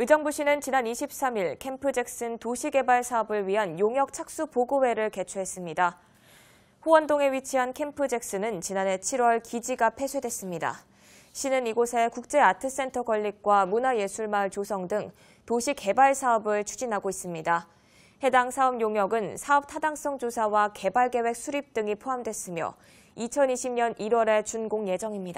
의정부시는 지난 23일 캠프 잭슨 도시개발 사업을 위한 용역 착수 보고회를 개최했습니다. 호원동에 위치한 캠프 잭슨은 지난해 7월 기지가 폐쇄됐습니다. 시는 이곳에 국제아트센터 건립과 문화예술마을 조성 등 도시 개발 사업을 추진하고 있습니다. 해당 사업 용역은 사업 타당성 조사와 개발 계획 수립 등이 포함됐으며 2020년 1월에 준공 예정입니다.